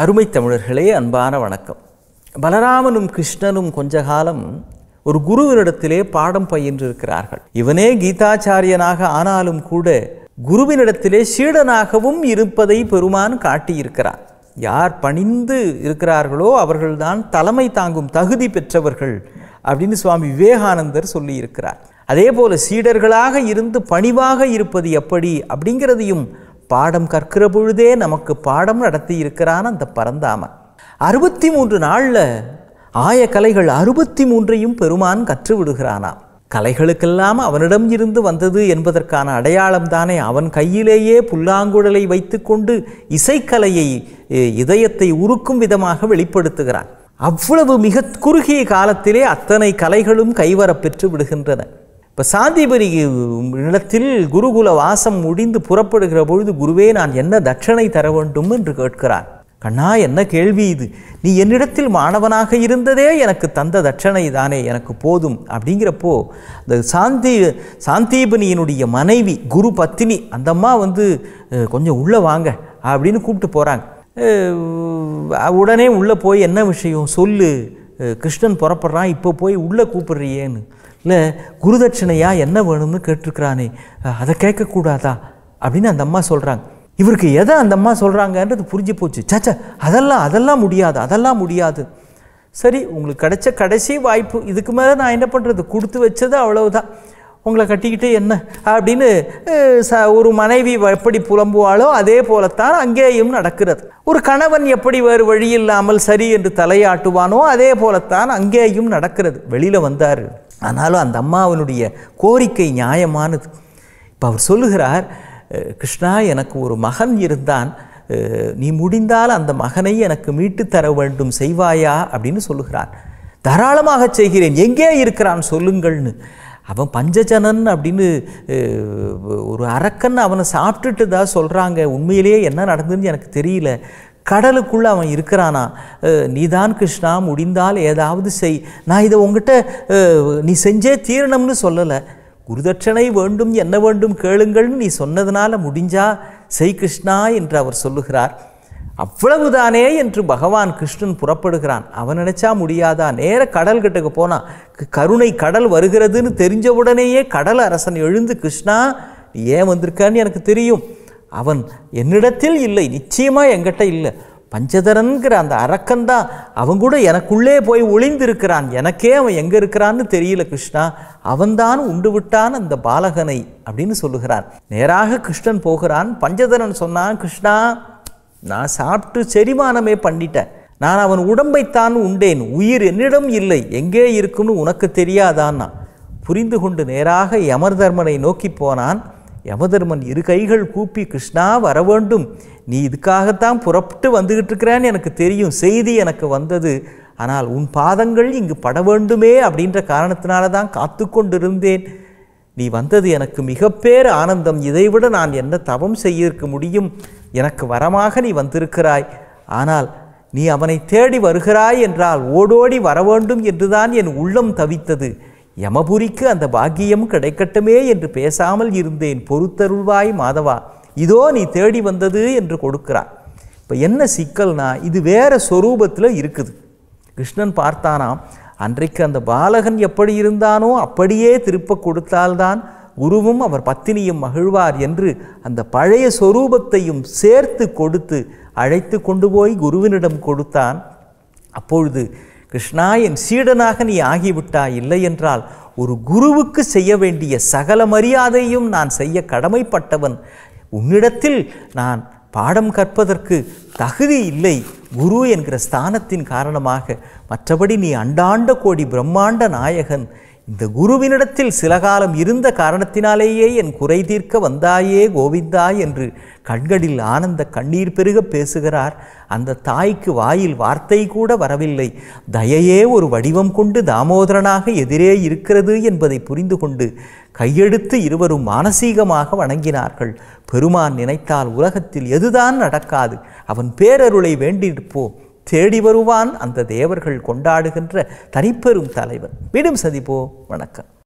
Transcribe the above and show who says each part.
Speaker 1: அருமை தமிழர்களே அன்பான வணக்கம் பலராமனும் கிருஷ்ணனும் கொஞ்ச காலம் ஒரு குருவினிடத்திலே பாடம் பயின்றிருக்கிறார்கள் இவனே கீதாச்சாரியனாக ஆனாலும் கூட குருவினிடத்திலே சீடனாகவும் இருப்பதை பெருமான் காட்டியிருக்கிறார் யார் பணிந்து இருக்கிறார்களோ அவர்கள்தான் தலைமை தாங்கும் தகுதி பெற்றவர்கள் அப்படின்னு சுவாமி விவேகானந்தர் சொல்லியிருக்கிறார் அதே போல சீடர்களாக இருந்து பணிவாக இருப்பது எப்படி அப்படிங்கிறதையும் பாடம் கற்கிற பொழுதே நமக்கு பாடம் நடத்தி இருக்கிறான் அந்த பரந்தாமன் அறுபத்தி மூன்று நாளில் ஆய கலைகள் அறுபத்தி மூன்றையும் பெருமான் கற்று விடுகிறானாம் கலைகளுக்கெல்லாம் அவனிடம் இருந்து வந்தது என்பதற்கான அடையாளம் தானே அவன் கையிலேயே புல்லாங்குழலை வைத்துக்கொண்டு இசைக்கலையை இதயத்தை உருக்கும் விதமாக வெளிப்படுத்துகிறான் அவ்வளவு மிக குறுகிய காலத்திலே அத்தனை கலைகளும் கைவரப்பெற்று விடுகின்றன இப்போ சாந்திபரி நிலத்தில் குருகுல வாசம் முடிந்து புறப்படுகிற பொழுது குருவே நான் என்ன தட்சணை தர வேண்டும் என்று கேட்கிறார் கண்ணா என்ன கேள்வி இது நீ என்னிடத்தில் மாணவனாக இருந்ததே எனக்கு தந்த தட்சணை தானே எனக்கு போதும் அப்படிங்கிறப்போ இந்த சாந்தி சாந்திபனியினுடைய மனைவி குரு பத்தினி அந்தம்மா வந்து கொஞ்சம் உள்ளே வாங்க அப்படின்னு கூப்பிட்டு போகிறாங்க உடனே உள்ளே போய் என்ன விஷயம் சொல்லு கிருஷ்ணன் புறப்படுறான் இப்போ போய் உள்ளே கூப்பிடுறியேன்னு இல்லை குருதட்சிணையாக என்ன வேணும்னு கேட்டிருக்கிறானே அதை கேட்கக்கூடாதா அப்படின்னு அந்த அம்மா சொல்கிறாங்க இவருக்கு எதை அந்த அம்மா சொல்கிறாங்கன்றது புரிஞ்சு போச்சு சாச்சா அதெல்லாம் அதெல்லாம் முடியாது அதெல்லாம் முடியாது சரி உங்களுக்கு கிடைச்ச கடைசி வாய்ப்பு இதுக்கு மேலே நான் என்ன பண்ணுறது கொடுத்து வச்சது அவ்வளவுதான் உங்களை கட்டிக்கிட்டு என்ன அப்படின்னு ச ஒரு மனைவி எப்படி புலம்புவாளோ அதே போலத்தான் அங்கேயும் நடக்கிறது ஒரு கணவன் எப்படி வேறு வழி இல்லாமல் சரி என்று தலையாட்டுவானோ அதே போலத்தான் அங்கேயும் நடக்கிறது வெளியில் வந்தார் ஆனாலும் அந்த அம்மாவனுடைய கோரிக்கை நியாயமானது இப்போ அவர் சொல்லுகிறார் கிருஷ்ணா எனக்கு ஒரு மகன் இருந்தான் நீ முடிந்தால் அந்த மகனை எனக்கு மீட்டு தர வேண்டும் செய்வாயா அப்படின்னு சொல்லுகிறார் தாராளமாக செய்கிறேன் எங்கே இருக்கிறான் சொல்லுங்கள்னு அவன் பஞ்சஜனன் அப்படின்னு ஒரு அரக்கன் அவனை சாப்பிட்டுட்டு தான் சொல்கிறாங்க உண்மையிலேயே என்ன நடந்ததுன்னு எனக்கு தெரியல கடலுக்குள்ளே அவன் இருக்கிறானா நீதான் கிருஷ்ணா முடிந்தால் ஏதாவது செய் நான் இதை உங்ககிட்ட நீ செஞ்சே தீரணும்னு சொல்லலை குருதட்சணை வேண்டும் என்ன வேண்டும் கேளுங்கள்னு நீ சொன்னதுனால முடிஞ்சா செய் கிருஷ்ணா என்று அவர் சொல்லுகிறார் அவ்வளவுதானே என்று பகவான் கிருஷ்ணன் புறப்படுகிறான் அவன் நினைச்சா முடியாதா நேர கடல் கிட்டக்கு போனான் கருணை கடல் வருகிறதுன்னு தெரிஞ்ச உடனேயே கடல் அரசன் எழுந்து கிருஷ்ணா நீ ஏன் வந்திருக்கான்னு எனக்கு தெரியும் அவன் என்னிடத்தில் இல்லை நிச்சயமாக எங்கிட்ட இல்லை பஞ்சதரன்கிற அந்த அரக்கன்தான் அவன் கூட எனக்குள்ளே போய் ஒளிந்திருக்கிறான் எனக்கே அவன் எங்கே இருக்கிறான்னு தெரியல கிருஷ்ணா அவன்தான் உண்டு விட்டான் அந்த பாலகனை அப்படின்னு சொல்லுகிறான் நேராக கிருஷ்ணன் போகிறான் பஞ்சதரன் சொன்னான் கிருஷ்ணா நான் சாப்பிட்டு செரிமானமே பண்ணிட்டேன் நான் அவன் உடம்பைத்தான் உண்டேன் உயிர் என்னிடம் இல்லை எங்கே இருக்குன்னு உனக்கு தெரியாதான்னா புரிந்து கொண்டு நேராக யமர்தர்மனை நோக்கி போனான் யமதர்மன் இரு கைகள் கூப்பி கிருஷ்ணா வர வேண்டும் நீ இதுக்காகத்தான் புறப்பட்டு வந்துக்கிட்டு இருக்கிறான்னு எனக்கு தெரியும் செய்தி எனக்கு வந்தது ஆனால் உன் பாதங்கள் இங்கு பட வேண்டுமே அப்படின்ற காரணத்தினால தான் காத்து கொண்டிருந்தேன் நீ வந்தது எனக்கு மிகப்பேர் ஆனந்தம் இதைவிட நான் என்ன தவம் செய்திருக்க முடியும் எனக்கு வரமாக நீ வந்திருக்கிறாய் ஆனால் நீ அவனை தேடி வருகிறாய் என்றால் ஓடோடி வர வேண்டும் என்றுதான் என் உள்ளம் தவித்தது யமபுரிக்கு அந்த பாக்கியம் கிடைக்கட்டுமே என்று பேசாமல் இருந்தேன் பொறுத்தருள்வாய் மாதவா இதோ நீ தேடி வந்தது என்று கொடுக்கிறார் இப்போ என்ன சிக்கல்னா இது வேறு ஸ்வரூபத்தில் இருக்குது கிருஷ்ணன் பார்த்தானாம் அன்றைக்கு அந்த பாலகன் எப்படி இருந்தானோ அப்படியே திருப்ப கொடுத்தால்தான் குருவும் அவர் பத்தினியும் மகிழ்வார் என்று அந்த பழைய சொரூபத்தையும் சேர்த்து கொடுத்து அழைத்து கொண்டு போய் குருவினிடம் கொடுத்தான் அப்பொழுது கிருஷ்ணா என் சீடனாக நீ ஆகிவிட்டாய் இல்லை என்றால் ஒரு குருவுக்கு செய்ய வேண்டிய சகல மரியாதையும் நான் செய்ய கடமைப்பட்டவன் உன்னிடத்தில் நான் பாடம் கற்பதற்கு தகுதி இல்லை குரு என்கிற ஸ்தானத்தின் காரணமாக மற்றபடி நீ அண்டாண்ட கோடி பிரம்மாண்ட நாயகன் இந்த குருவினிடத்தில் சில காலம் இருந்த காரணத்தினாலேயே என் குறை தீர்க்க வந்தாயே கோவிந்தா என்று கண்களில் ஆனந்த கண்ணீர் பெருக பேசுகிறார் அந்த தாய்க்கு வாயில் வார்த்தை கூட வரவில்லை தயையே ஒரு வடிவம் கொண்டு தாமோதரனாக எதிரே இருக்கிறது என்பதை புரிந்து கொண்டு கையெடுத்து இருவரும் மானசீகமாக வணங்கினார்கள் பெருமான் நினைத்தால் உலகத்தில் எதுதான் நடக்காது அவன் பேரருளை வேண்டியிருப்போம் தேடி வருவான் அந்த தேவர்கள் கொண்டாடுகின்ற தனிப்பெரும் தலைவன் மீண்டும் சந்திப்போம் வணக்கம்